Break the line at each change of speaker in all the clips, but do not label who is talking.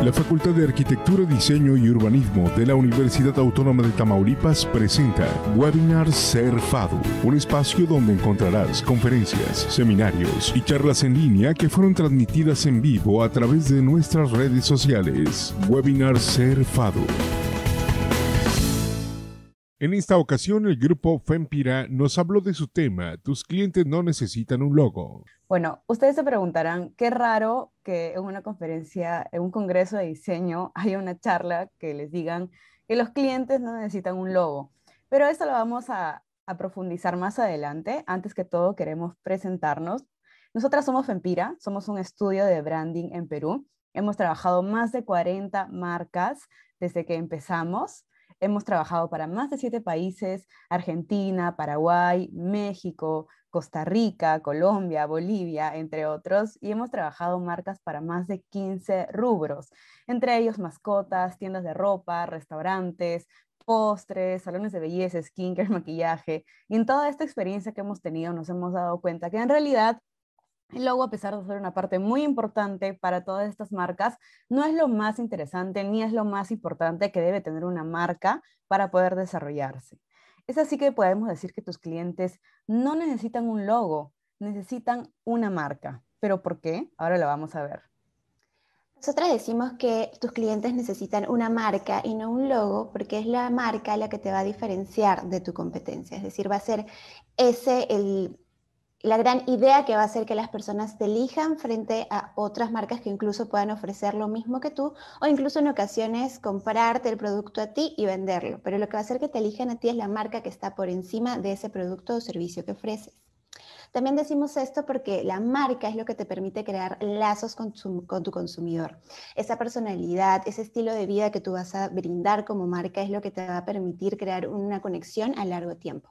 La Facultad de Arquitectura, Diseño y Urbanismo de la Universidad Autónoma de Tamaulipas presenta Webinar Ser Fado, un espacio donde encontrarás conferencias, seminarios y charlas en línea que fueron transmitidas en vivo a través de nuestras redes sociales. Webinar Ser en esta ocasión, el grupo Fempira nos habló de su tema, tus clientes no necesitan un logo. Bueno, ustedes se preguntarán, qué raro que en una conferencia, en un congreso de diseño, haya una charla que les digan que los clientes no necesitan un logo. Pero eso lo vamos a, a profundizar más adelante. Antes que todo, queremos presentarnos. Nosotras somos Fempira, somos un estudio de branding en Perú. Hemos trabajado más de 40 marcas desde que empezamos Hemos trabajado para más de siete países, Argentina, Paraguay, México, Costa Rica, Colombia, Bolivia, entre otros, y hemos trabajado marcas para más de 15 rubros, entre ellos mascotas, tiendas de ropa, restaurantes, postres, salones de belleza, care, maquillaje. Y en toda esta experiencia que hemos tenido nos hemos dado cuenta que en realidad el logo, a pesar de ser una parte muy importante para todas estas marcas, no es lo más interesante ni es lo más importante que debe tener una marca para poder desarrollarse. Es así que podemos decir que tus clientes no necesitan un logo, necesitan una marca. ¿Pero por qué? Ahora lo vamos a ver. Nosotras decimos
que tus clientes necesitan una marca y no un logo porque es la marca la que te va a diferenciar de tu competencia. Es decir, va a ser ese el la gran idea que va a hacer que las personas te elijan frente a otras marcas que incluso puedan ofrecer lo mismo que tú o incluso en ocasiones comprarte el producto a ti y venderlo. Pero lo que va a hacer que te elijan a ti es la marca que está por encima de ese producto o servicio que ofreces. También decimos esto porque la marca es lo que te permite crear lazos con tu, con tu, consumidor. Esa personalidad, ese estilo de vida que tú vas a brindar como marca es lo que te va a permitir crear una conexión a largo tiempo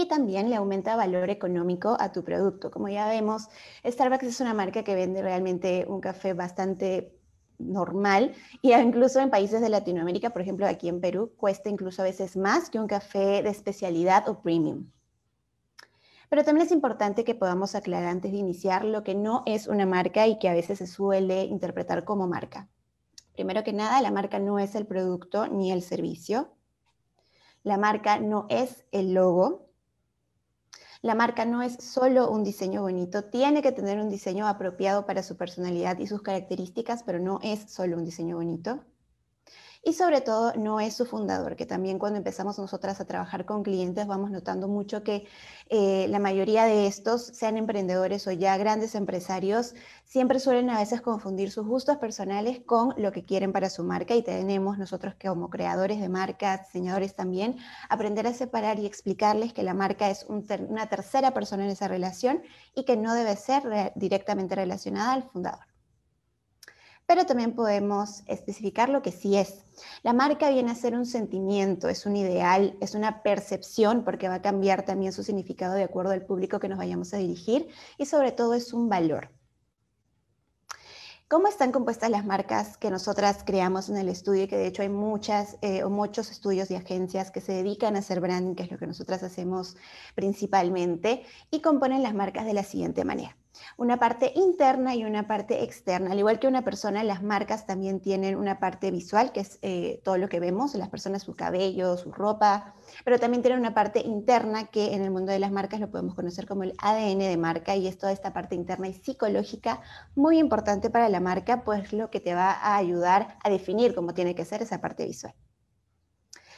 y también le aumenta valor económico a tu producto. Como ya vemos, Starbucks es una marca que vende realmente un café bastante normal y incluso en países de Latinoamérica, por ejemplo aquí en Perú, cuesta incluso a veces más que un café de especialidad o premium. Pero también es importante que podamos aclarar antes de iniciar lo que no es una marca y que a veces se suele interpretar como marca. Primero que nada, la marca no es el producto ni el servicio. La marca no es el logo, la marca no es solo un diseño bonito, tiene que tener un diseño apropiado para su personalidad y sus características, pero no es solo un diseño bonito y sobre todo no es su fundador, que también cuando empezamos nosotras a trabajar con clientes vamos notando mucho que eh, la mayoría de estos, sean emprendedores o ya grandes empresarios, siempre suelen a veces confundir sus gustos personales con lo que quieren para su marca y tenemos nosotros como creadores de marcas, diseñadores también, aprender a separar y explicarles que la marca es una tercera persona en esa relación y que no debe ser directamente relacionada al fundador pero también podemos especificar lo que sí es. La marca viene a ser un sentimiento, es un ideal, es una percepción, porque va a cambiar también su significado de acuerdo al público que nos vayamos a dirigir, y sobre todo es un valor. ¿Cómo están compuestas las marcas que nosotras creamos en el estudio? Que de hecho hay muchas eh, o muchos estudios y agencias que se dedican a hacer branding, que es lo que nosotras hacemos principalmente, y componen las marcas de la siguiente manera una parte interna y una parte externa. Al igual que una persona, las marcas también tienen una parte visual, que es eh, todo lo que vemos, las personas, su cabello, su ropa, pero también tienen una parte interna que en el mundo de las marcas lo podemos conocer como el ADN de marca y es toda esta parte interna y psicológica muy importante para la marca, pues lo que te va a ayudar a definir cómo tiene que ser esa parte visual.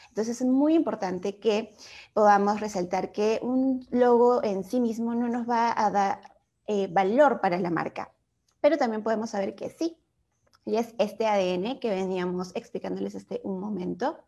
Entonces es muy importante que podamos resaltar que un logo en sí mismo no nos va a dar eh, valor para la marca. Pero también podemos saber que sí, y es este ADN que veníamos explicándoles este un momento,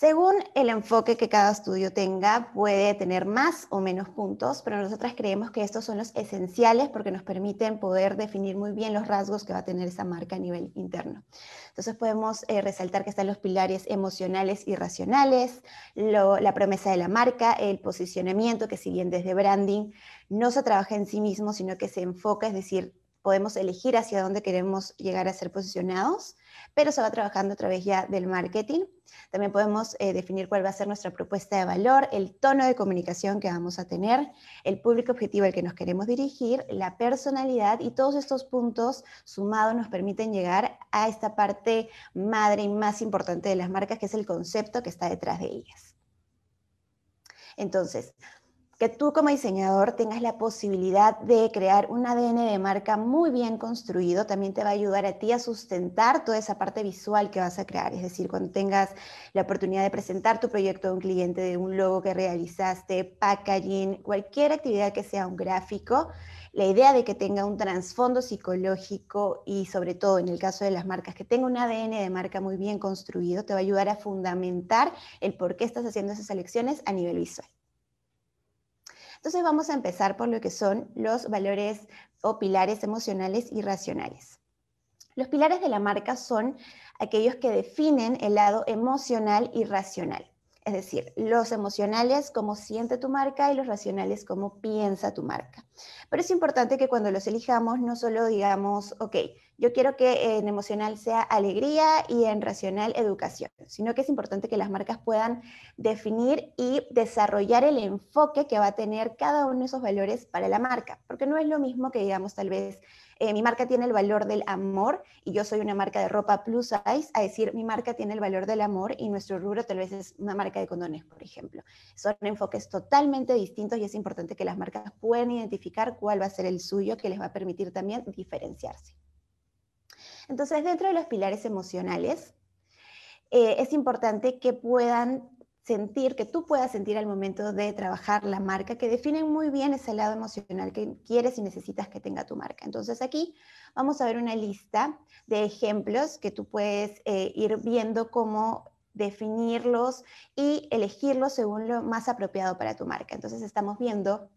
según el enfoque que cada estudio tenga, puede tener más o menos puntos, pero nosotras creemos que estos son los esenciales porque nos permiten poder definir muy bien los rasgos que va a tener esa marca a nivel interno. Entonces podemos eh, resaltar que están los pilares emocionales y racionales, la promesa de la marca, el posicionamiento, que si bien desde branding no se trabaja en sí mismo, sino que se enfoca, es decir, podemos elegir hacia dónde queremos llegar a ser posicionados pero se va trabajando a través ya del marketing. También podemos eh, definir cuál va a ser nuestra propuesta de valor, el tono de comunicación que vamos a tener, el público objetivo al que nos queremos dirigir, la personalidad y todos estos puntos sumados nos permiten llegar a esta parte madre y más importante de las marcas, que es el concepto que está detrás de ellas. Entonces, que tú como diseñador tengas la posibilidad de crear un ADN de marca muy bien construido, también te va a ayudar a ti a sustentar toda esa parte visual que vas a crear. Es decir, cuando tengas la oportunidad de presentar tu proyecto a un cliente de un logo que realizaste, packaging, cualquier actividad que sea un gráfico, la idea de que tenga un trasfondo psicológico y sobre todo en el caso de las marcas, que tenga un ADN de marca muy bien construido, te va a ayudar a fundamentar el por qué estás haciendo esas elecciones a nivel visual. Entonces vamos a empezar por lo que son los valores o pilares emocionales y racionales. Los pilares de la marca son aquellos que definen el lado emocional y racional. Es decir, los emocionales como siente tu marca y los racionales como piensa tu marca. Pero es importante que cuando los elijamos no solo digamos, ok, yo quiero que en emocional sea alegría y en racional educación, sino que es importante que las marcas puedan definir y desarrollar el enfoque que va a tener cada uno de esos valores para la marca, porque no es lo mismo que digamos tal vez eh, mi marca tiene el valor del amor y yo soy una marca de ropa plus size, a decir mi marca tiene el valor del amor y nuestro rubro tal vez es una marca de condones, por ejemplo. Son enfoques totalmente distintos y es importante que las marcas puedan identificar cuál va a ser el suyo que les va a permitir también diferenciarse. Entonces, dentro de los pilares emocionales, eh, es importante que puedan sentir, que tú puedas sentir al momento de trabajar la marca, que definen muy bien ese lado emocional que quieres y necesitas que tenga tu marca. Entonces aquí vamos a ver una lista de ejemplos que tú puedes eh, ir viendo cómo definirlos y elegirlos según lo más apropiado para tu marca. Entonces estamos viendo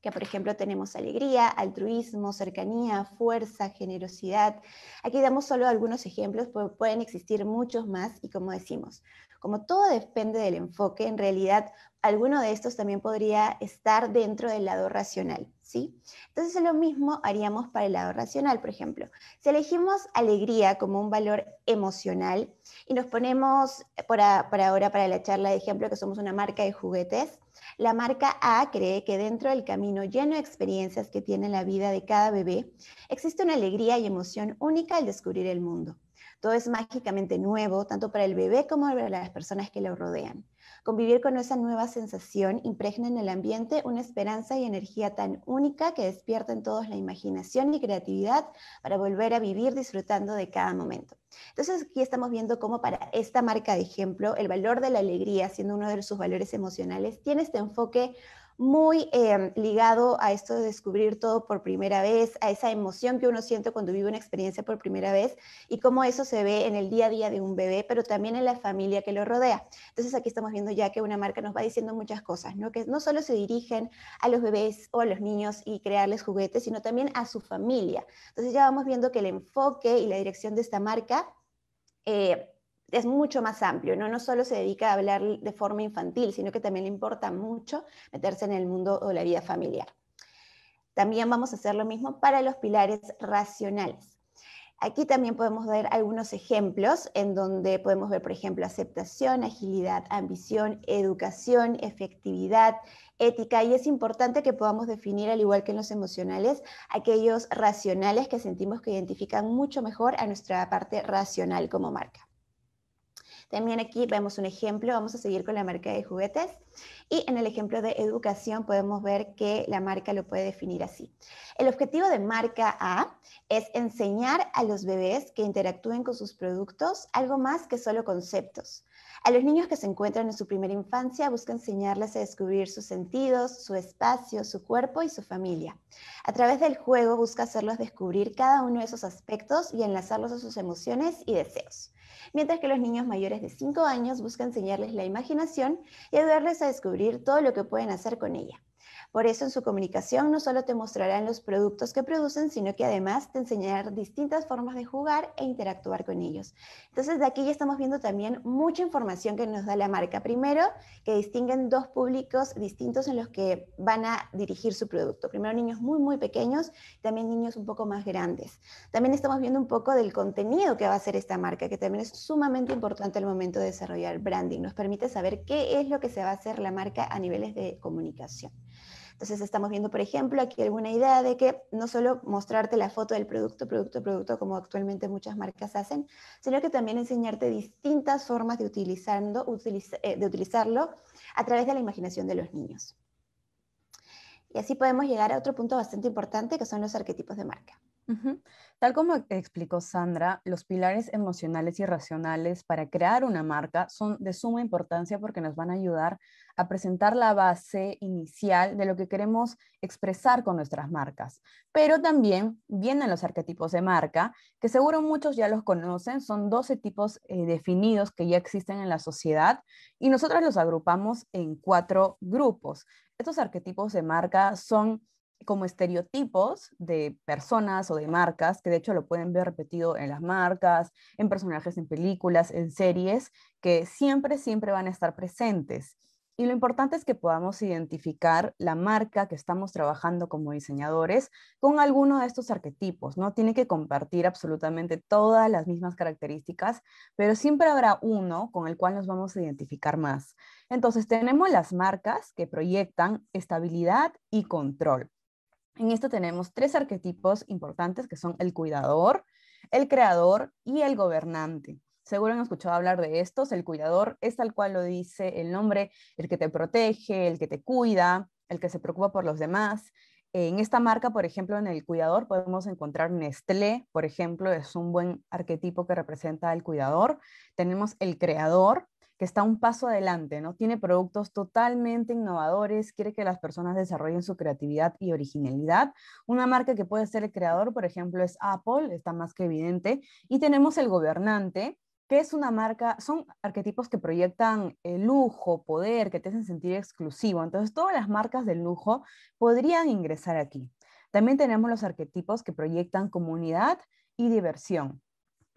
que por ejemplo tenemos alegría, altruismo, cercanía, fuerza, generosidad. Aquí damos solo algunos ejemplos, pueden existir muchos más y como decimos, como todo depende del enfoque, en realidad alguno de estos también podría estar dentro del lado racional, ¿sí? Entonces lo mismo haríamos para el lado racional, por ejemplo. Si elegimos alegría como un valor emocional y nos ponemos, eh, por, por ahora para la charla de ejemplo, que somos una marca de juguetes, la marca A cree que dentro del camino lleno de experiencias que tiene la vida de cada bebé, existe una alegría y emoción única al descubrir el mundo. Todo es mágicamente nuevo, tanto para el bebé como para las personas que lo rodean. Convivir con esa nueva sensación impregna en el ambiente una esperanza y energía tan única que despierta en todos la imaginación y creatividad para volver a vivir disfrutando de cada momento. Entonces aquí estamos viendo cómo para esta marca de ejemplo, el valor de la alegría, siendo uno de sus valores emocionales, tiene este enfoque muy em, ligado a esto de descubrir todo por primera vez, a esa emoción que uno siente cuando vive una experiencia por primera vez y cómo eso se ve en el día a día de un bebé, pero también en la familia que lo rodea. Entonces aquí estamos viendo ya que una marca nos va diciendo muchas cosas, ¿no? que no solo se dirigen a los bebés o a los niños y crearles juguetes, sino también a su familia. Entonces ya vamos viendo que el enfoque y la dirección de esta marca... Eh, es mucho más amplio, ¿no? solo se dedica a hablar de forma infantil, sino que también le importa mucho meterse en el mundo o la vida familiar. También vamos a hacer lo mismo para los pilares racionales. Aquí también podemos ver algunos ejemplos en donde podemos ver, por ejemplo, aceptación, agilidad, ambición, educación, efectividad, ética. Y es importante que podamos definir, al igual que en los emocionales, aquellos racionales que sentimos que identifican mucho mejor a nuestra parte racional como marca. También aquí vemos un ejemplo, vamos a seguir con la marca de juguetes y en el ejemplo de educación podemos ver que la marca lo puede definir así. El objetivo de marca A es enseñar a los bebés que interactúen con sus productos algo más que solo conceptos. A los niños que se encuentran en su primera infancia busca enseñarles a descubrir sus sentidos, su espacio, su cuerpo y su familia. A través del juego busca hacerlos descubrir cada uno de esos aspectos y enlazarlos a sus emociones y deseos mientras que los niños mayores de 5 años buscan enseñarles la imaginación y ayudarles a descubrir todo lo que pueden hacer con ella. Por eso en su comunicación no solo te mostrarán los productos que producen, sino que además te enseñarán distintas formas de jugar e interactuar con ellos. Entonces de aquí ya estamos viendo también mucha información que nos da la marca. Primero, que distinguen dos públicos distintos en los que van a dirigir su producto. Primero niños muy, muy pequeños, también niños un poco más grandes. También estamos viendo un poco del contenido que va a hacer esta marca, que también es sumamente importante al momento de desarrollar branding. Nos permite saber qué es lo que se va a hacer la marca a niveles de comunicación. Entonces estamos viendo, por ejemplo, aquí alguna idea de que no solo mostrarte la foto del producto, producto, producto, como actualmente muchas marcas hacen, sino que también enseñarte distintas formas de, eh, de utilizarlo a través de la imaginación de los niños. Y así podemos llegar a otro punto bastante importante que son los arquetipos de marca.
Tal como explicó Sandra, los pilares emocionales y racionales para crear una marca son de suma importancia porque nos van a ayudar a presentar la base inicial de lo que queremos expresar con nuestras marcas. Pero también vienen los arquetipos de marca, que seguro muchos ya los conocen, son 12 tipos eh, definidos que ya existen en la sociedad y nosotros los agrupamos en cuatro grupos. Estos arquetipos de marca son como estereotipos de personas o de marcas, que de hecho lo pueden ver repetido en las marcas, en personajes, en películas, en series, que siempre, siempre van a estar presentes. Y lo importante es que podamos identificar la marca que estamos trabajando como diseñadores con alguno de estos arquetipos. No tiene que compartir absolutamente todas las mismas características, pero siempre habrá uno con el cual nos vamos a identificar más. Entonces tenemos las marcas que proyectan estabilidad y control. En esto tenemos tres arquetipos importantes que son el cuidador, el creador y el gobernante. Seguro han escuchado hablar de estos. El cuidador es tal cual lo dice el nombre, el que te protege, el que te cuida, el que se preocupa por los demás. En esta marca, por ejemplo, en el cuidador podemos encontrar Nestlé, por ejemplo, es un buen arquetipo que representa al cuidador. Tenemos el creador, que está un paso adelante, ¿no? Tiene productos totalmente innovadores, quiere que las personas desarrollen su creatividad y originalidad. Una marca que puede ser el creador, por ejemplo, es Apple, está más que evidente. Y tenemos el gobernante, que es una marca, son arquetipos que proyectan el lujo, poder, que te hacen sentir exclusivo. Entonces, todas las marcas del lujo podrían ingresar aquí. También tenemos los arquetipos que proyectan comunidad y diversión.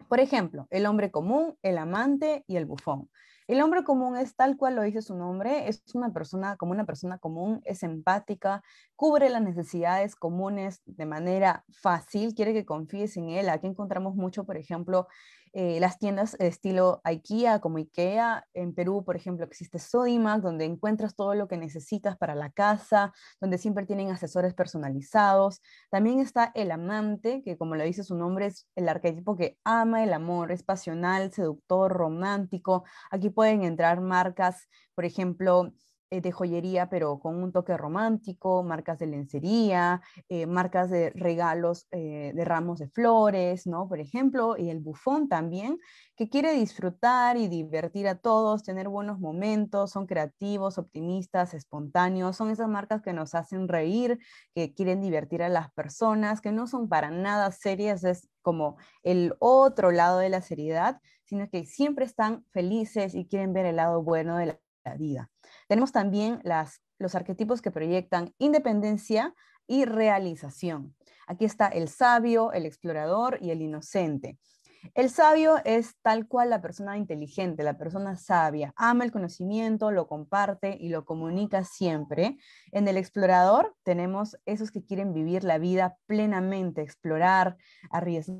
Por ejemplo, el hombre común, el amante y el bufón. El hombre común es tal cual lo dice su nombre, es una persona como una persona común, es empática, cubre las necesidades comunes de manera fácil, quiere que confíes en él. Aquí encontramos mucho, por ejemplo, eh, las tiendas estilo IKEA, como IKEA. En Perú, por ejemplo, existe Sodimac, donde encuentras todo lo que necesitas para la casa, donde siempre tienen asesores personalizados. También está el amante, que como lo dice su nombre, es el arquetipo que ama el amor, es pasional, seductor, romántico. Aquí pueden entrar marcas, por ejemplo, eh, de joyería, pero con un toque romántico, marcas de lencería, eh, marcas de regalos eh, de ramos de flores, ¿no? Por ejemplo, y el bufón también, que quiere disfrutar y divertir a todos, tener buenos momentos, son creativos, optimistas, espontáneos, son esas marcas que nos hacen reír, que quieren divertir a las personas, que no son para nada serias, es como el otro lado de la seriedad, sino que siempre están felices y quieren ver el lado bueno de la vida. Tenemos también las, los arquetipos que proyectan independencia y realización. Aquí está el sabio, el explorador y el inocente. El sabio es tal cual la persona inteligente, la persona sabia. Ama el conocimiento, lo comparte y lo comunica siempre. En el explorador tenemos esos que quieren vivir la vida plenamente, explorar, arriesgar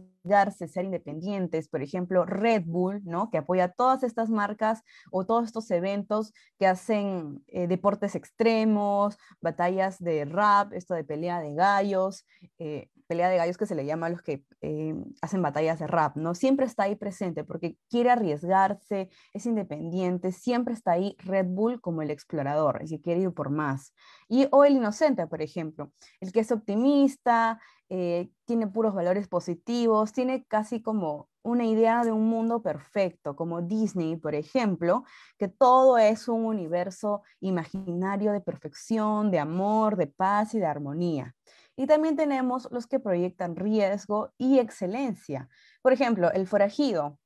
ser independientes, por ejemplo, Red Bull, ¿no? Que apoya todas estas marcas o todos estos eventos que hacen eh, deportes extremos, batallas de rap, esto de pelea de gallos, eh, pelea de gallos que se le llama a los que eh, hacen batallas de rap, ¿no? Siempre está ahí presente porque quiere arriesgarse, es independiente, siempre está ahí Red Bull como el explorador, el que quiere ir por más. Y o el inocente, por ejemplo, el que es optimista, eh, tiene puros valores positivos, tiene casi como una idea de un mundo perfecto, como Disney, por ejemplo, que todo es un universo imaginario de perfección, de amor, de paz y de armonía. Y también tenemos los que proyectan riesgo y excelencia. Por ejemplo, el forajido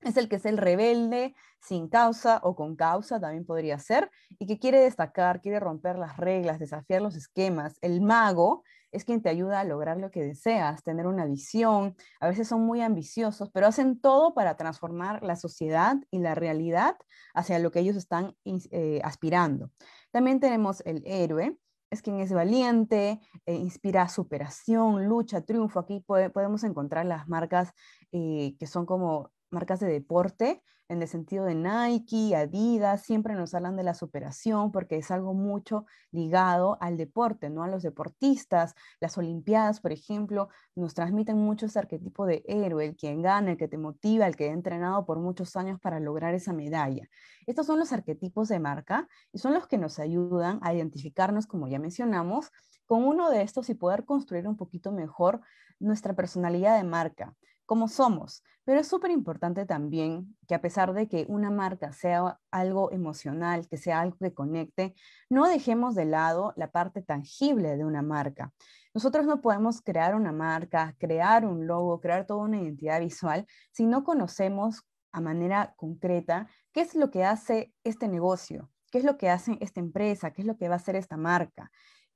es el que es el rebelde sin causa o con causa, también podría ser, y que quiere destacar, quiere romper las reglas, desafiar los esquemas. El mago es quien te ayuda a lograr lo que deseas, tener una visión. A veces son muy ambiciosos, pero hacen todo para transformar la sociedad y la realidad hacia lo que ellos están eh, aspirando. También tenemos el héroe, es quien es valiente, eh, inspira superación, lucha, triunfo. Aquí podemos encontrar las marcas eh, que son como marcas de deporte, en el sentido de Nike, Adidas, siempre nos hablan de la superación porque es algo mucho ligado al deporte, ¿no? A los deportistas, las Olimpiadas, por ejemplo, nos transmiten mucho ese arquetipo de héroe, el quien gana, el que te motiva, el que ha entrenado por muchos años para lograr esa medalla. Estos son los arquetipos de marca y son los que nos ayudan a identificarnos, como ya mencionamos, con uno de estos y poder construir un poquito mejor nuestra personalidad de marca como somos. Pero es súper importante también que a pesar de que una marca sea algo emocional, que sea algo que conecte, no dejemos de lado la parte tangible de una marca. Nosotros no podemos crear una marca, crear un logo, crear toda una identidad visual si no conocemos a manera concreta qué es lo que hace este negocio, qué es lo que hace esta empresa, qué es lo que va a hacer esta marca.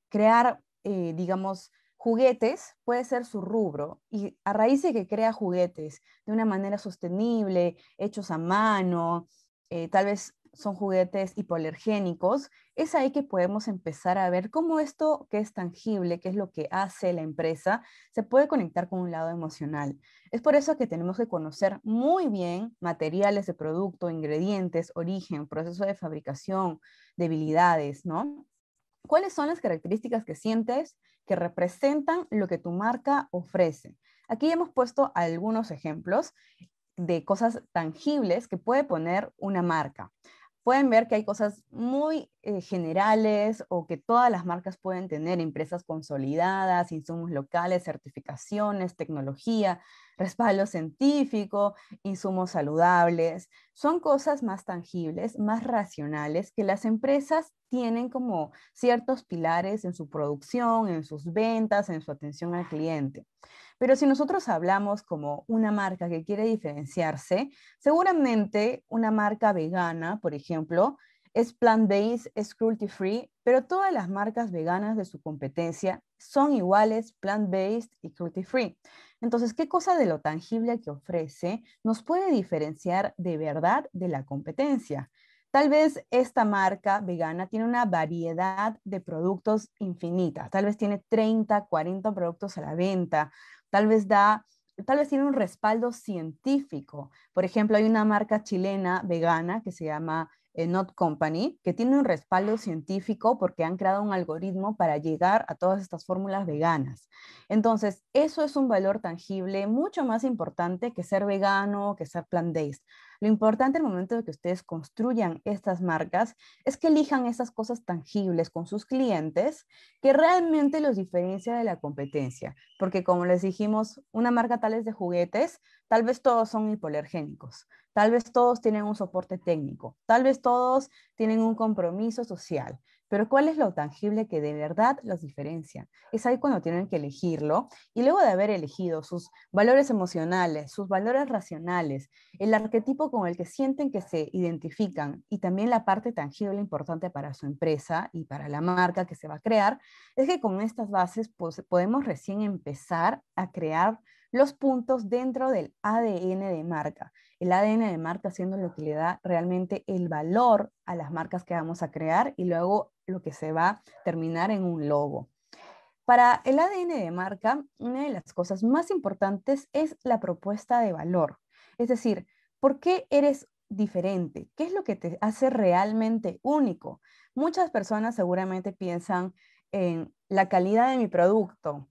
Crear, eh, digamos, juguetes puede ser su rubro y a raíz de que crea juguetes de una manera sostenible, hechos a mano, eh, tal vez son juguetes hipoalergénicos, es ahí que podemos empezar a ver cómo esto que es tangible, que es lo que hace la empresa, se puede conectar con un lado emocional. Es por eso que tenemos que conocer muy bien materiales de producto, ingredientes, origen, proceso de fabricación, debilidades, ¿no? ¿Cuáles son las características que sientes que representan lo que tu marca ofrece? Aquí hemos puesto algunos ejemplos de cosas tangibles que puede poner una marca pueden ver que hay cosas muy eh, generales o que todas las marcas pueden tener, empresas consolidadas, insumos locales, certificaciones, tecnología, respaldo científico, insumos saludables. Son cosas más tangibles, más racionales, que las empresas tienen como ciertos pilares en su producción, en sus ventas, en su atención al cliente. Pero si nosotros hablamos como una marca que quiere diferenciarse, seguramente una marca vegana, por ejemplo, es plant-based, es cruelty-free, pero todas las marcas veganas de su competencia son iguales, plant-based y cruelty-free. Entonces, ¿qué cosa de lo tangible que ofrece nos puede diferenciar de verdad de la competencia? Tal vez esta marca vegana tiene una variedad de productos infinita. tal vez tiene 30, 40 productos a la venta, tal vez da, tal vez tiene un respaldo científico. Por ejemplo, hay una marca chilena vegana que se llama eh, Not Company, que tiene un respaldo científico porque han creado un algoritmo para llegar a todas estas fórmulas veganas. Entonces, eso es un valor tangible mucho más importante que ser vegano, que ser plant-based. Lo importante al momento de que ustedes construyan estas marcas es que elijan esas cosas tangibles con sus clientes que realmente los diferencia de la competencia, porque como les dijimos, una marca tal es de juguetes, tal vez todos son hipolergénicos tal vez todos tienen un soporte técnico, tal vez todos tienen un compromiso social. Pero ¿cuál es lo tangible que de verdad los diferencia? Es ahí cuando tienen que elegirlo y luego de haber elegido sus valores emocionales, sus valores racionales, el arquetipo con el que sienten que se identifican y también la parte tangible importante para su empresa y para la marca que se va a crear, es que con estas bases pues, podemos recién empezar a crear los puntos dentro del ADN de marca. El ADN de marca siendo lo que le da realmente el valor a las marcas que vamos a crear y luego lo que se va a terminar en un logo. Para el ADN de marca, una de las cosas más importantes es la propuesta de valor. Es decir, ¿por qué eres diferente? ¿Qué es lo que te hace realmente único? Muchas personas seguramente piensan en la calidad de mi producto,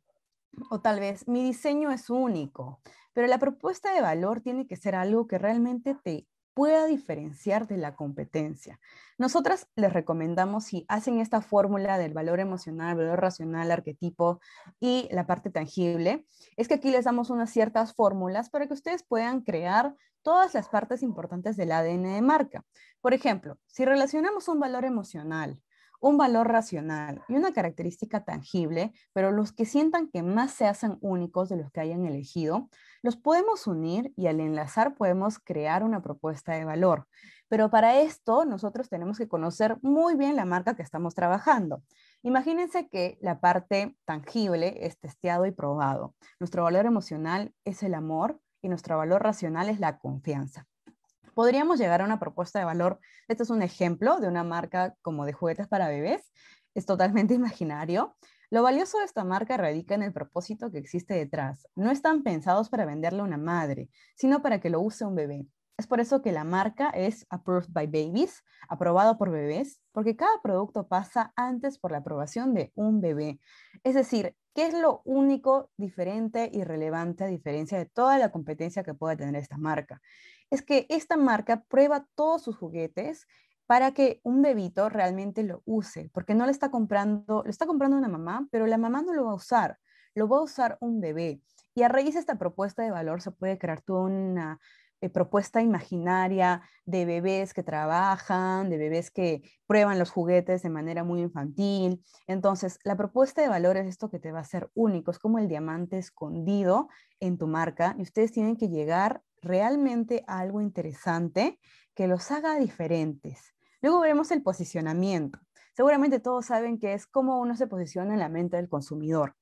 o tal vez mi diseño es único, pero la propuesta de valor tiene que ser algo que realmente te pueda diferenciar de la competencia. Nosotras les recomendamos si hacen esta fórmula del valor emocional, valor racional, arquetipo y la parte tangible, es que aquí les damos unas ciertas fórmulas para que ustedes puedan crear todas las partes importantes del ADN de marca. Por ejemplo, si relacionamos un valor emocional un valor racional y una característica tangible, pero los que sientan que más se hacen únicos de los que hayan elegido, los podemos unir y al enlazar podemos crear una propuesta de valor. Pero para esto nosotros tenemos que conocer muy bien la marca que estamos trabajando. Imagínense que la parte tangible es testeado y probado. Nuestro valor emocional es el amor y nuestro valor racional es la confianza podríamos llegar a una propuesta de valor. Este es un ejemplo de una marca como de juguetes para bebés. Es totalmente imaginario. Lo valioso de esta marca radica en el propósito que existe detrás. No están pensados para venderle a una madre, sino para que lo use un bebé. Es por eso que la marca es Approved by Babies, aprobado por bebés, porque cada producto pasa antes por la aprobación de un bebé. Es decir, ¿qué es lo único diferente y relevante a diferencia de toda la competencia que pueda tener esta marca? es que esta marca prueba todos sus juguetes para que un bebito realmente lo use, porque no le está comprando, lo está comprando una mamá, pero la mamá no lo va a usar, lo va a usar un bebé. Y a raíz de esta propuesta de valor se puede crear toda una eh, propuesta imaginaria de bebés que trabajan, de bebés que prueban los juguetes de manera muy infantil. Entonces, la propuesta de valor es esto que te va a ser único, es como el diamante escondido en tu marca y ustedes tienen que llegar realmente algo interesante que los haga diferentes. Luego veremos el posicionamiento. Seguramente todos saben que es cómo uno se posiciona en la mente del consumidor.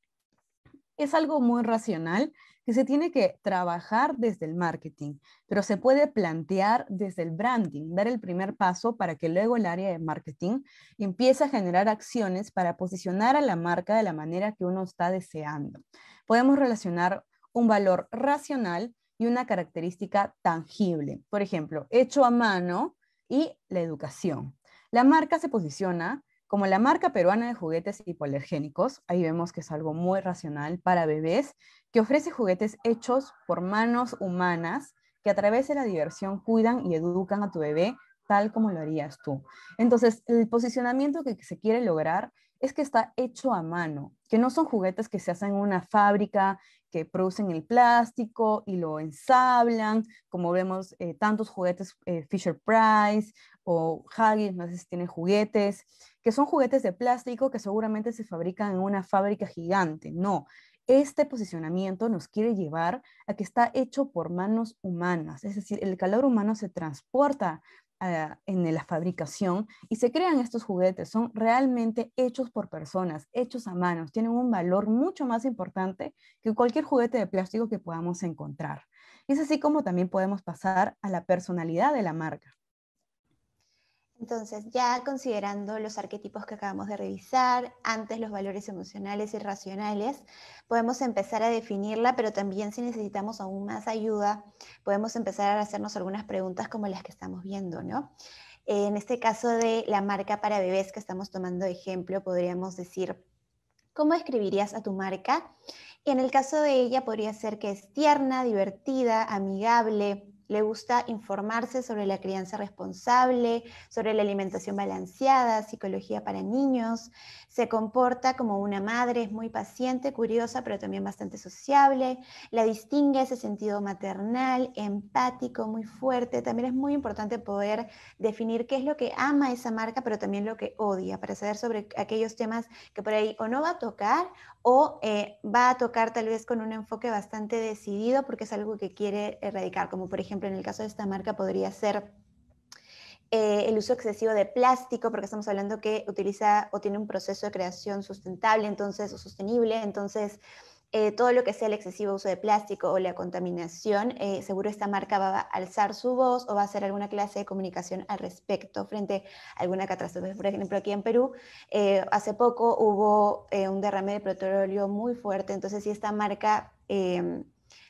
Es algo muy racional que se tiene que trabajar desde el marketing, pero se puede plantear desde el branding, dar el primer paso para que luego el área de marketing empiece a generar acciones para posicionar a la marca de la manera que uno está deseando. Podemos relacionar un valor racional y una característica tangible. Por ejemplo, hecho a mano y la educación. La marca se posiciona como la marca peruana de juguetes hipoalergénicos, ahí vemos que es algo muy racional para bebés, que ofrece juguetes hechos por manos humanas que a través de la diversión cuidan y educan a tu bebé tal como lo harías tú. Entonces, el posicionamiento que se quiere lograr es que está hecho a mano, que no son juguetes que se hacen en una fábrica, que producen el plástico y lo ensablan, como vemos eh, tantos juguetes eh, Fisher Price o Haggis, no sé si tienen juguetes, que son juguetes de plástico que seguramente se fabrican en una fábrica gigante. No, este posicionamiento nos quiere llevar a que está hecho por manos humanas, es decir, el calor humano se transporta en la fabricación y se crean estos juguetes. Son realmente hechos por personas, hechos a manos, tienen un valor mucho más importante que cualquier juguete de plástico que podamos encontrar. es así como también podemos pasar a la personalidad de la marca.
Entonces, ya considerando los arquetipos que acabamos de revisar, antes los valores emocionales y racionales, podemos empezar a definirla, pero también si necesitamos aún más ayuda, podemos empezar a hacernos algunas preguntas como las que estamos viendo, ¿no? En este caso de la marca para bebés que estamos tomando de ejemplo, podríamos decir, ¿cómo escribirías a tu marca? Y en el caso de ella podría ser que es tierna, divertida, amigable, le gusta informarse sobre la crianza responsable, sobre la alimentación balanceada, psicología para niños, se comporta como una madre, es muy paciente, curiosa, pero también bastante sociable, la distingue ese sentido maternal, empático, muy fuerte. También es muy importante poder definir qué es lo que ama esa marca, pero también lo que odia, para saber sobre aquellos temas que por ahí o no va a tocar o eh, va a tocar tal vez con un enfoque bastante decidido porque es algo que quiere erradicar, como por ejemplo en el caso de esta marca podría ser eh, el uso excesivo de plástico, porque estamos hablando que utiliza o tiene un proceso de creación sustentable, entonces, o sostenible, entonces... Eh, todo lo que sea el excesivo uso de plástico o la contaminación, eh, seguro esta marca va a alzar su voz o va a hacer alguna clase de comunicación al respecto frente a alguna catástrofe. Por ejemplo, aquí en Perú, hace poco hubo un derrame de petróleo muy fuerte, entonces si esta marca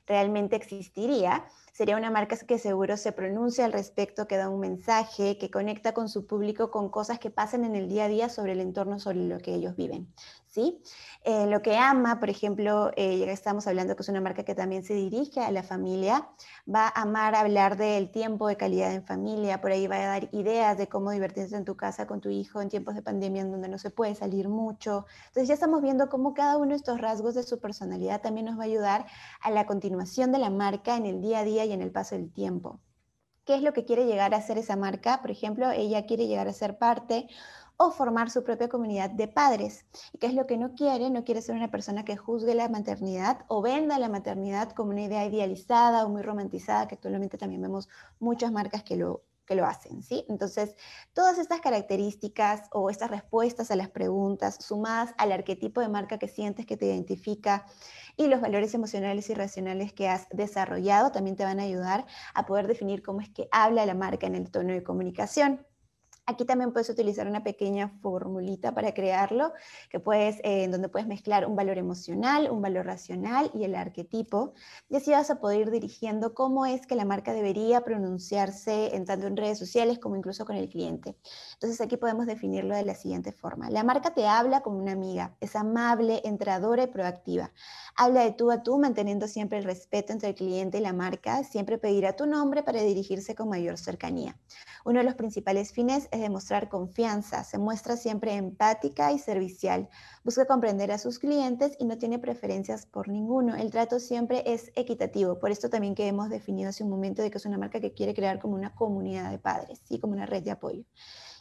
realmente existiría, Sería una marca que seguro se pronuncia al respecto, que da un mensaje, que conecta con su público con cosas que pasan en el día a día sobre el entorno, sobre lo que ellos viven. ¿sí? Eh, lo que ama, por ejemplo, eh, ya estamos hablando que es una marca que también se dirige a la familia, va a amar hablar del tiempo de calidad en familia, por ahí va a dar ideas de cómo divertirse en tu casa con tu hijo en tiempos de pandemia en donde no se puede salir mucho. Entonces ya estamos viendo cómo cada uno de estos rasgos de su personalidad también nos va a ayudar a la continuación de la marca en el día a día y en el paso del tiempo qué es lo que quiere llegar a ser esa marca. Por ejemplo, ella quiere llegar a ser parte o formar su propia comunidad de padres. ¿Y qué es lo que no quiere? No quiere ser una persona que juzgue la maternidad o venda la maternidad como una idea idealizada o muy romantizada, que actualmente también vemos muchas marcas que lo que lo hacen, ¿sí? Entonces, todas estas características o estas respuestas a las preguntas, sumadas al arquetipo de marca que sientes que te identifica y los valores emocionales y racionales que has desarrollado, también te van a ayudar a poder definir cómo es que habla la marca en el tono de comunicación. Aquí también puedes utilizar una pequeña formulita para crearlo, que puedes, en eh, donde puedes mezclar un valor emocional, un valor racional y el arquetipo. Y así vas a poder ir dirigiendo cómo es que la marca debería pronunciarse en tanto en redes sociales como incluso con el cliente. Entonces aquí podemos definirlo de la siguiente forma. La marca te habla como una amiga, es amable, entradora y proactiva. Habla de tú a tú, manteniendo siempre el respeto entre el cliente y la marca. Siempre pedirá tu nombre para dirigirse con mayor cercanía. Uno de los principales fines es demostrar confianza, se muestra siempre empática y servicial, busca comprender a sus clientes y no tiene preferencias por ninguno. El trato siempre es equitativo, por esto también que hemos definido hace un momento de que es una marca que quiere crear como una comunidad de padres, y como una red de apoyo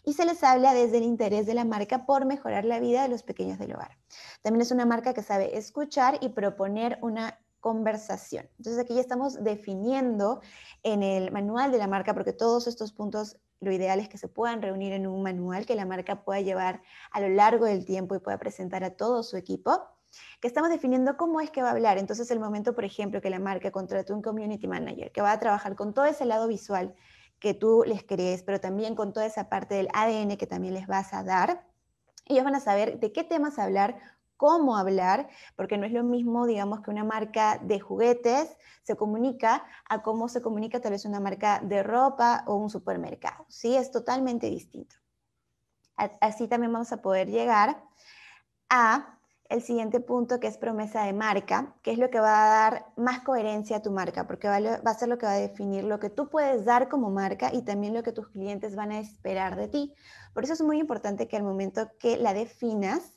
y se les habla desde el interés de la marca por mejorar la vida de los pequeños del hogar. También es una marca que sabe escuchar y proponer una conversación. Entonces aquí ya estamos definiendo en el manual de la marca, porque todos estos puntos lo ideal es que se puedan reunir en un manual que la marca pueda llevar a lo largo del tiempo y pueda presentar a todo su equipo, que estamos definiendo cómo es que va a hablar. Entonces el momento, por ejemplo, que la marca contrate un community manager que va a trabajar con todo ese lado visual que tú les crees, pero también con toda esa parte del ADN que también les vas a dar, ellos van a saber de qué temas hablar, cómo hablar, porque no es lo mismo, digamos, que una marca de juguetes se comunica a cómo se comunica tal vez una marca de ropa o un supermercado, ¿sí? Es totalmente distinto. Así también vamos a poder llegar a el siguiente punto que es promesa de marca, que es lo que va a dar más coherencia a tu marca, porque va, a ser lo que va a definir lo que tú puedes dar como marca y también lo que tus clientes van a esperar de ti. Por eso es muy importante que al momento que la definas,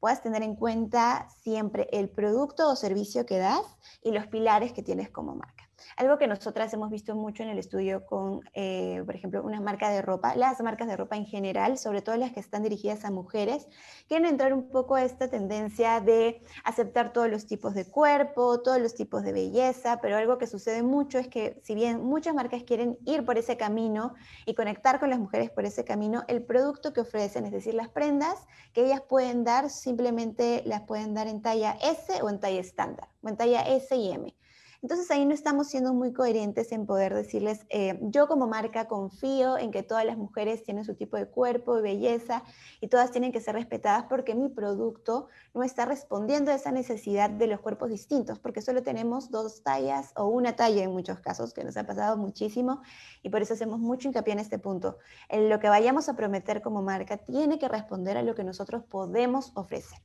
puedas tener en cuenta siempre el producto o servicio que das y los pilares que tienes como marca. Algo que nosotras hemos visto mucho en el estudio con, eh, por ejemplo, una marca de ropa, las marcas de ropa en general, sobre todo las que están dirigidas a mujeres, quieren entrar un poco a esta tendencia de aceptar todos los tipos de cuerpo, todos los tipos de belleza, pero algo que sucede mucho es que si bien muchas marcas quieren ir por ese camino y conectar con las mujeres por ese camino, el producto que ofrecen, es decir, las prendas que ellas pueden dar, simplemente las pueden dar en talla S o en talla estándar, o en talla S y M. Entonces ahí no estamos siendo muy coherentes en poder decirles, eh, yo como marca confío en que todas las mujeres tienen su tipo de cuerpo y belleza y todas tienen que ser respetadas porque mi producto no está respondiendo a esa necesidad de los cuerpos distintos, porque solo tenemos dos tallas o una talla en muchos casos, que nos ha pasado muchísimo y por eso hacemos mucho hincapié en este punto. En lo que vayamos a prometer como marca tiene que responder a lo que nosotros podemos ofrecer.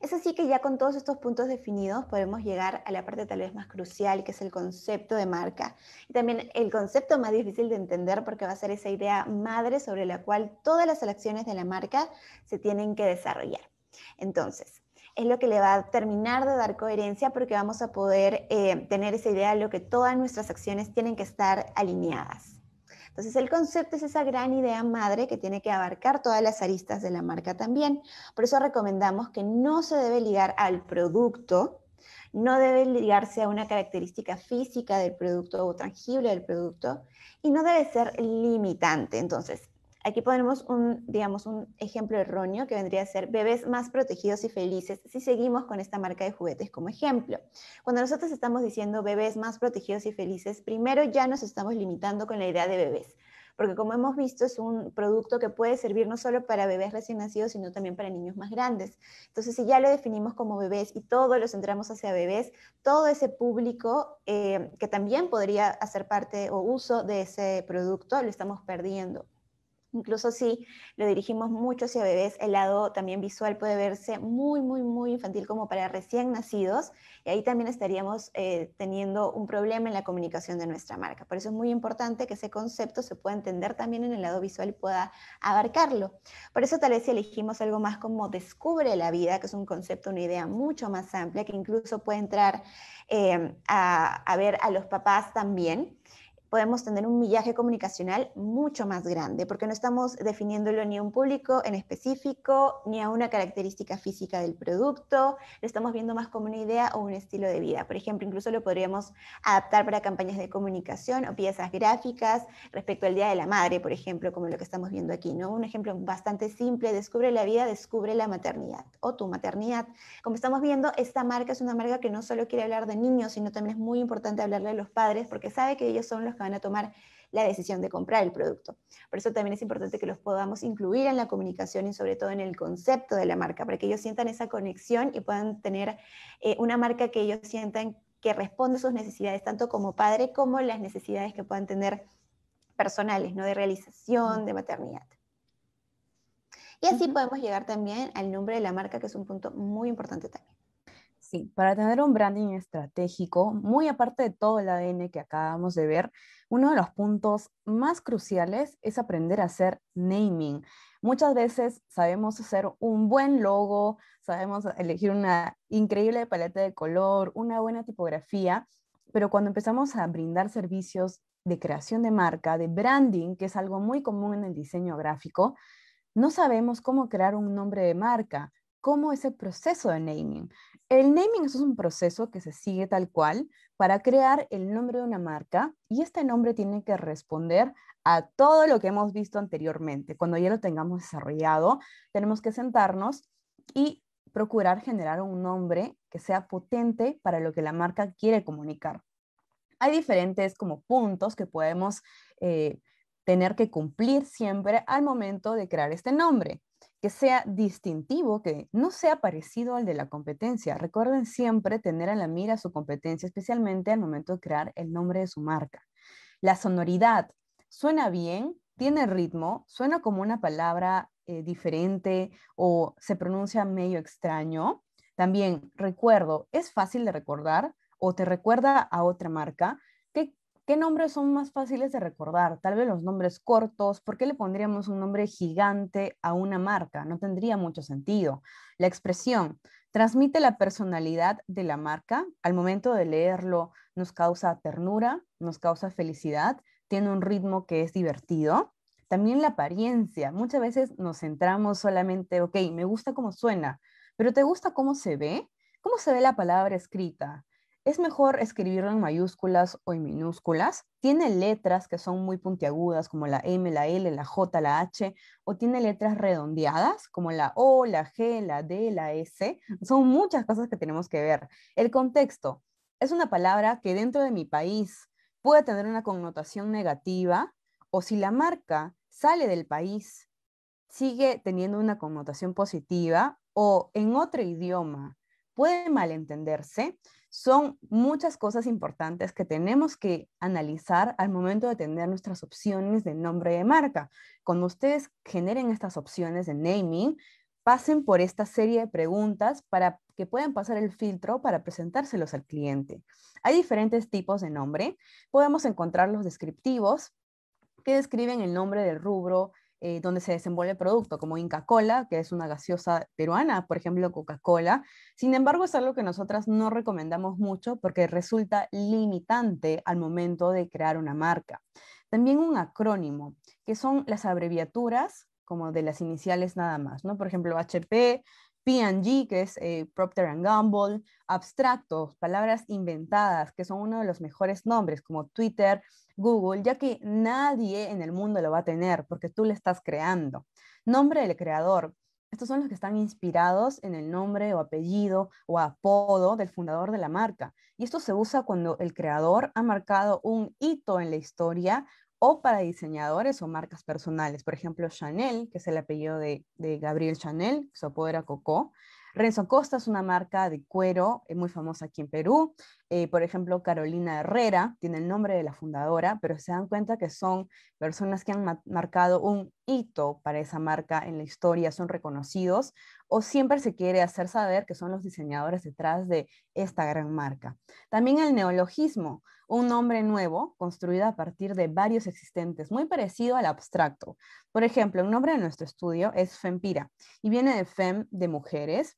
Es así que ya con todos estos puntos definidos podemos llegar a la parte tal vez más crucial, que es el concepto de marca. Y también el concepto más difícil de entender porque va a ser esa idea madre sobre la cual todas las acciones de la marca se tienen que desarrollar. Entonces, es lo que le va a terminar de dar coherencia porque vamos a poder eh, tener esa idea de lo que todas nuestras acciones tienen que estar alineadas. Entonces, el concepto es esa gran idea madre que tiene que abarcar todas las aristas de la marca también. Por eso recomendamos que no se debe ligar al producto, no debe ligarse a una característica física del producto o tangible del producto y no debe ser limitante. Entonces, Aquí ponemos un, digamos, un ejemplo erróneo que vendría a ser bebés más protegidos y felices si seguimos con esta marca de juguetes como ejemplo. Cuando nosotros estamos diciendo bebés más protegidos y felices, primero ya nos estamos limitando con la idea de bebés porque como hemos visto es un producto que puede servir no solo para bebés recién nacidos, sino también para niños más grandes. Entonces, si ya lo definimos como bebés y todo lo centramos hacia bebés, todo ese público eh, que también podría hacer parte o uso de ese producto lo estamos perdiendo. Incluso si lo dirigimos mucho hacia bebés, el lado también visual puede verse muy, muy, muy infantil como para recién nacidos y ahí también estaríamos eh, teniendo un problema en la comunicación de nuestra marca. Por eso es muy importante que ese concepto se pueda entender también en el lado visual y pueda abarcarlo. Por eso tal vez si elegimos algo más como descubre la vida, que es un concepto, una idea mucho más amplia, que incluso puede entrar eh, a ver a los papás también podemos tener un millaje comunicacional mucho más grande, porque no estamos definiéndolo ni a un público en específico, ni a una característica física del producto, lo estamos viendo más como una idea o un estilo de vida. Por ejemplo, incluso lo podríamos adaptar para campañas de comunicación o piezas gráficas respecto al Día de la Madre, por ejemplo, como lo que estamos viendo aquí, ¿no? Un ejemplo bastante simple, descubre la vida, descubre la maternidad o tu maternidad. Como estamos viendo, esta marca es una marca que no solo quiere hablar de niños, sino también es muy importante hablarle a los padres porque sabe que ellos son los van a tomar la decisión de comprar el producto. Por eso también es importante que los podamos incluir en la comunicación y sobre todo en el concepto de la marca, para que ellos sientan esa conexión y puedan tener eh, una marca que ellos sientan que responde a sus necesidades, tanto como padre como las necesidades que puedan tener personales, ¿no? de realización, de maternidad.
Y así podemos llegar también al nombre de la marca, que es un punto muy importante también. Sí, para tener un branding estratégico, muy aparte de todo el ADN que acabamos de ver, uno de los puntos más cruciales es aprender a hacer naming. Muchas veces sabemos hacer un buen logo, sabemos elegir una increíble paleta de color, una buena tipografía, pero cuando empezamos a brindar servicios de creación de marca, de branding, que es algo muy común en el diseño gráfico, no sabemos cómo crear un nombre de marca, cómo es el proceso de naming. El naming es un proceso que se sigue tal cual para crear el nombre de una marca y este nombre tiene que responder a todo lo que hemos visto anteriormente. Cuando ya lo tengamos desarrollado, tenemos que sentarnos y procurar generar un nombre que sea potente para lo que la marca quiere comunicar. Hay diferentes como puntos que podemos eh, tener que cumplir siempre al momento de crear este nombre que sea distintivo, que no sea parecido al de la competencia. Recuerden siempre tener en la mira su competencia, especialmente al momento de crear el nombre de su marca. La sonoridad suena bien, tiene ritmo, suena como una palabra eh, diferente o se pronuncia medio extraño. También recuerdo, es fácil de recordar o te recuerda a otra marca. ¿Qué nombres son más fáciles de recordar? Tal vez los nombres cortos. ¿Por qué le pondríamos un nombre gigante a una marca? No tendría mucho sentido. La expresión transmite la personalidad de la marca. Al momento de leerlo nos causa ternura, nos causa felicidad, tiene un ritmo que es divertido. También la apariencia. Muchas veces nos centramos solamente, ok, me gusta cómo suena, pero ¿te gusta cómo se ve? ¿Cómo se ve la palabra escrita? Es mejor escribirlo en mayúsculas o en minúsculas. Tiene letras que son muy puntiagudas, como la M, la L, la J, la H, o tiene letras redondeadas, como la O, la G, la D, la S. Son muchas cosas que tenemos que ver. El contexto es una palabra que dentro de mi país puede tener una connotación negativa, o si la marca sale del país, sigue teniendo una connotación positiva, o en otro idioma puede malentenderse. Son muchas cosas importantes que tenemos que analizar al momento de tener nuestras opciones de nombre de marca. Cuando ustedes generen estas opciones de naming, pasen por esta serie de preguntas para que puedan pasar el filtro para presentárselos al cliente. Hay diferentes tipos de nombre. Podemos encontrar los descriptivos que describen el nombre del rubro, eh, donde se desenvuelve el producto, como Inca Cola, que es una gaseosa peruana, por ejemplo, Coca-Cola. Sin embargo, es algo que nosotras no recomendamos mucho porque resulta limitante al momento de crear una marca. También un acrónimo, que son las abreviaturas como de las iniciales nada más, ¿no? Por ejemplo, HP, P&G, que es eh, Procter Gamble, abstractos, palabras inventadas, que son uno de los mejores nombres, como Twitter, Google, ya que nadie en el mundo lo va a tener porque tú le estás creando. Nombre del creador. Estos son los que están inspirados en el nombre o apellido o apodo del fundador de la marca. Y esto se usa cuando el creador ha marcado un hito en la historia o para diseñadores o marcas personales. Por ejemplo, Chanel, que es el apellido de, Gabriel Chanel, su apodo era Coco. Renzo Costa es una marca de cuero eh, muy famosa aquí en Perú. Eh, por ejemplo, Carolina Herrera, tiene el nombre de la fundadora, pero se dan cuenta que son personas que han marcado un hito para esa marca en la historia, son reconocidos o siempre se quiere hacer saber que son los diseñadores detrás de esta gran marca. También el neologismo, un nombre nuevo construido a partir de varios existentes, muy parecido al abstracto. Por ejemplo, el nombre de nuestro estudio es Fempira y viene de Fem de mujeres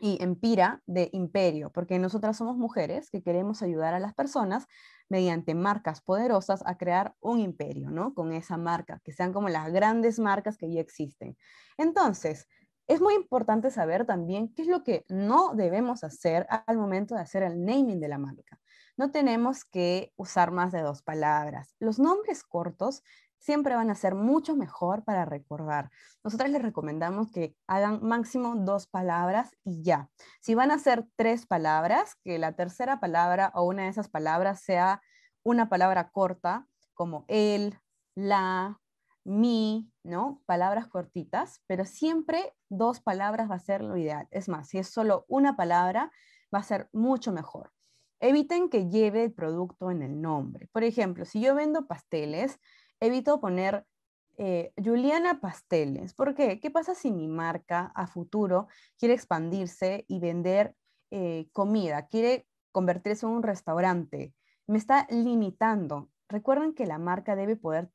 y Empira de Imperio, porque nosotras somos mujeres que queremos ayudar a las personas mediante marcas poderosas a crear un imperio, ¿no? Con esa marca, que sean como las grandes marcas que ya existen. Entonces, es muy importante saber también qué es lo que no debemos hacer al momento de hacer el naming de la marca. No tenemos que usar más de dos palabras. Los nombres cortos siempre van a ser mucho mejor para recordar. Nosotras les recomendamos que hagan máximo dos palabras y ya. Si van a ser tres palabras, que la tercera palabra o una de esas palabras sea una palabra corta, como el, la, mi, ¿no? Palabras cortitas, pero siempre dos palabras va a ser lo ideal. Es más, si es solo una palabra, va a ser mucho mejor. Eviten que lleve el producto en el nombre. Por ejemplo, si yo vendo pasteles, evito poner eh, Juliana Pasteles. ¿Por qué? ¿Qué pasa si mi marca a futuro quiere expandirse y vender eh, comida? Quiere convertirse en un restaurante. Me está limitando. Recuerden que la marca debe poder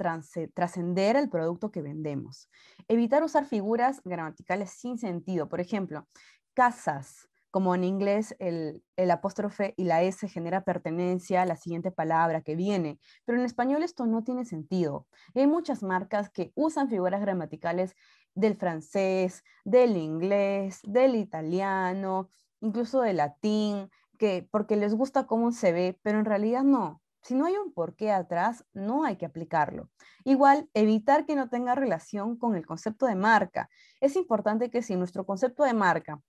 trascender el producto que vendemos. Evitar usar figuras gramaticales sin sentido. Por ejemplo, casas, como en inglés el, el, apóstrofe y la S genera pertenencia a la siguiente palabra que viene, pero en español esto no tiene sentido. hay muchas marcas que usan figuras gramaticales del francés, del inglés, del italiano, incluso del latín, que porque les gusta cómo se ve, pero en realidad no. Si no hay un porqué atrás, no hay que aplicarlo. Igual, evitar que no tenga relación con el concepto de marca. Es importante que si nuestro concepto de marca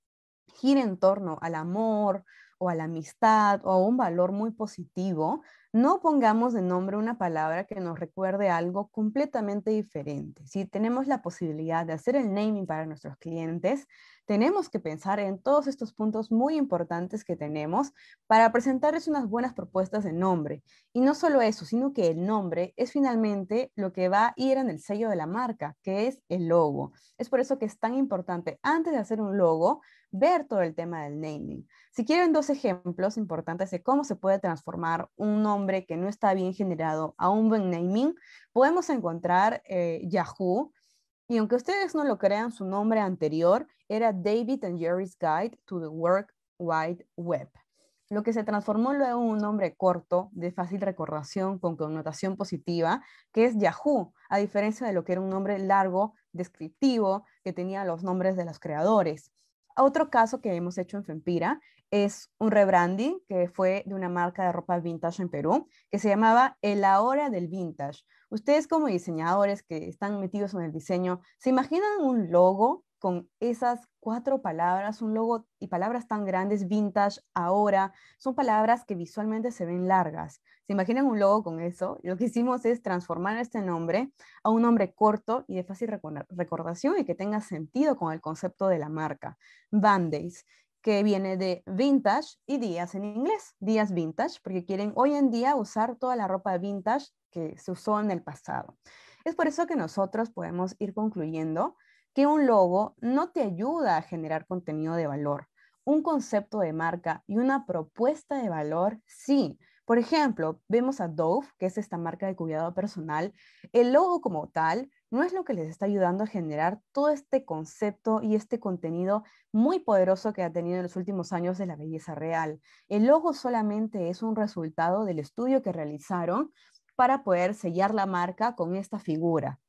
gira en torno al amor o a la amistad o a un valor muy positivo, no pongamos de nombre una palabra que nos recuerde algo completamente diferente. Si tenemos la posibilidad de hacer el naming para nuestros clientes, tenemos que pensar en todos estos puntos muy importantes que tenemos para presentarles unas buenas propuestas de nombre. Y no solo eso, sino que el nombre es finalmente lo que va a ir en el sello de la marca, que es el logo. Es por eso que es tan importante antes de hacer un logo ver todo el tema del naming. Si quieren dos ejemplos importantes de cómo se puede transformar un nombre que no está bien generado a un buen naming, podemos encontrar eh, Yahoo. Y aunque ustedes no lo crean, su nombre anterior era David and Jerry's Guide to the World Wide Web lo que se transformó luego en un nombre corto, de fácil recordación, con connotación positiva, que es Yahoo, a diferencia de lo que era un nombre largo, descriptivo, que tenía los nombres de los creadores. Otro caso que hemos hecho en Fempira es un rebranding que fue de una marca de ropa vintage en Perú que se llamaba El Ahora del Vintage. Ustedes como diseñadores que están metidos en el diseño, ¿se imaginan un logo con esas cuatro palabras, un logo y palabras tan grandes, vintage, ahora, son palabras que visualmente se ven largas. ¿Se imaginan un logo con eso? Lo que hicimos es transformar este nombre a un nombre corto y de fácil recordación y que tenga sentido con el concepto de la marca, Van que viene de vintage y días en inglés, días vintage, porque quieren hoy en día usar toda la ropa vintage que se usó en el pasado. Es por eso que nosotros podemos ir concluyendo que un logo no te ayuda a generar contenido de valor. Un concepto de marca y una propuesta de valor, sí. Por ejemplo, vemos a Dove, que es esta marca de cuidado personal. El logo como tal no es lo que les está ayudando a generar todo este concepto y este contenido muy poderoso que ha tenido en los últimos años de la belleza real. El logo solamente es un resultado del estudio que realizaron para poder sellar la marca con esta figura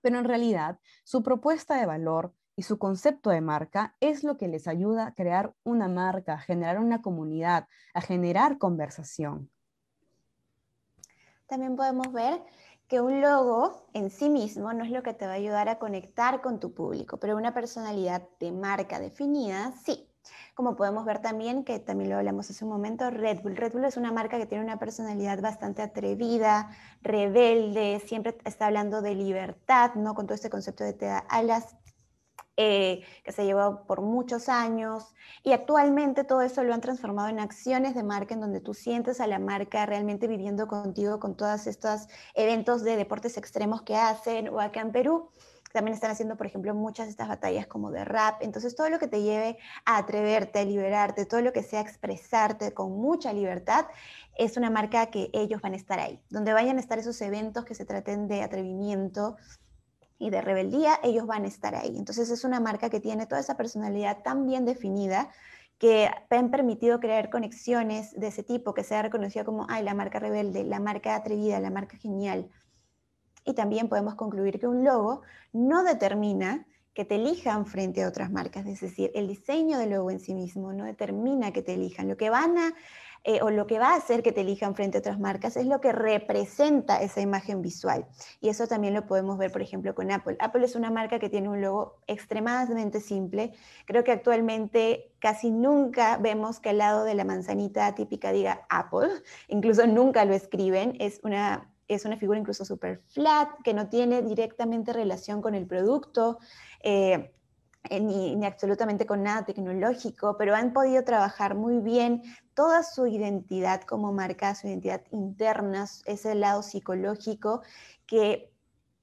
pero en realidad su propuesta de valor y su concepto de marca es lo que les ayuda a crear una marca, a generar una comunidad, a generar conversación.
También podemos ver que un logo en sí mismo no es lo que te va a ayudar a conectar con tu público, pero una personalidad de marca definida sí. Como podemos ver también, que también lo hablamos hace un momento, Red Bull. Red Bull es una marca que tiene una personalidad bastante atrevida, rebelde, siempre está hablando de libertad, ¿no? Con todo este concepto de te da alas, eh, que se lleva por muchos años y actualmente todo eso lo han transformado en acciones de marca en donde tú sientes a la marca realmente viviendo contigo con todos estos eventos de deportes extremos que hacen o acá en Perú también están haciendo, por ejemplo, muchas de estas batallas como de rap. Entonces, todo lo que te lleve a atreverte, a liberarte, todo lo que sea expresarte con mucha libertad, es una marca que ellos van a estar ahí. Donde vayan a estar esos eventos que se traten de atrevimiento y de rebeldía, ellos van a estar ahí. Entonces, es una marca que tiene toda esa personalidad tan bien definida que han permitido crear conexiones de ese tipo, que sea reconocida como, ay, la marca rebelde, la marca atrevida, la marca genial. Y también podemos concluir que un logo no determina que te elijan frente a otras marcas, es decir, el diseño del logo en sí mismo no determina que te elijan. Lo que van a eh, o lo que va a hacer que te elijan frente a otras marcas es lo que representa esa imagen visual. Y eso también lo podemos ver, por ejemplo, con Apple. Apple es una marca que tiene un logo extremadamente simple. Creo que actualmente casi nunca vemos que al lado de la manzanita típica diga Apple, incluso nunca lo escriben. Es una es una figura incluso súper flat, que no tiene directamente relación con el producto, eh, eh, ni, ni, absolutamente con nada tecnológico, pero han podido trabajar muy bien toda su identidad como marca, su identidad interna, ese lado psicológico que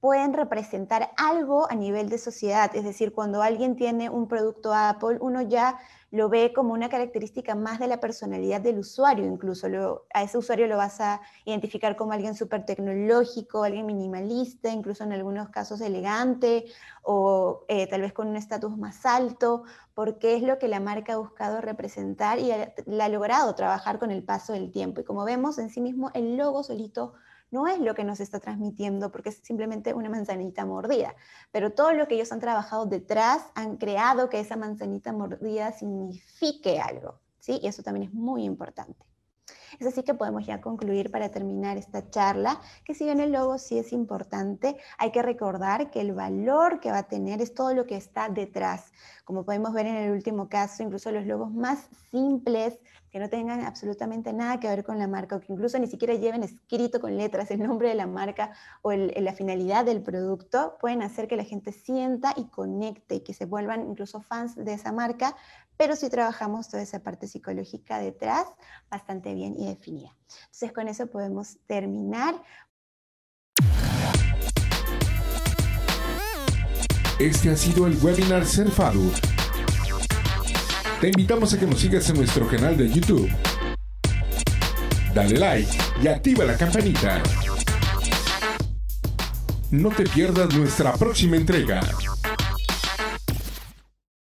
pueden representar algo a nivel de sociedad. Es decir, cuando alguien tiene un producto Apple, uno ya lo ve como una característica más de la personalidad del usuario, incluso a ese usuario lo vas a identificar como alguien súper tecnológico, alguien minimalista, incluso en algunos casos elegante o eh, tal vez con un estatus más alto, porque es lo que la marca ha buscado representar y la ha logrado trabajar con el paso del tiempo. Y como vemos en sí mismo, el logo solito no es lo que nos está transmitiendo porque es simplemente una manzanita mordida, pero todo lo que ellos han trabajado detrás han creado que esa manzanita mordida signifique algo, ¿sí? Y eso también es muy importante. Es así que podemos ya concluir para terminar esta charla, que si bien el logo sí es importante, hay que recordar que el valor que va a tener es todo lo que está detrás. Como podemos ver en el último caso, incluso los logos más simples, que no tengan absolutamente nada que ver con la marca o que incluso ni siquiera lleven escrito con letras el nombre de la marca o la finalidad del producto, pueden hacer que la gente sienta y conecte y que se vuelvan incluso fans de esa marca, pero si trabajamos toda esa parte psicológica detrás bastante bien y definida. Entonces con eso podemos terminar.
Este ha sido el webinar serfado te invitamos a que nos sigas en nuestro canal de YouTube. Dale like y activa la campanita. No te pierdas nuestra próxima entrega.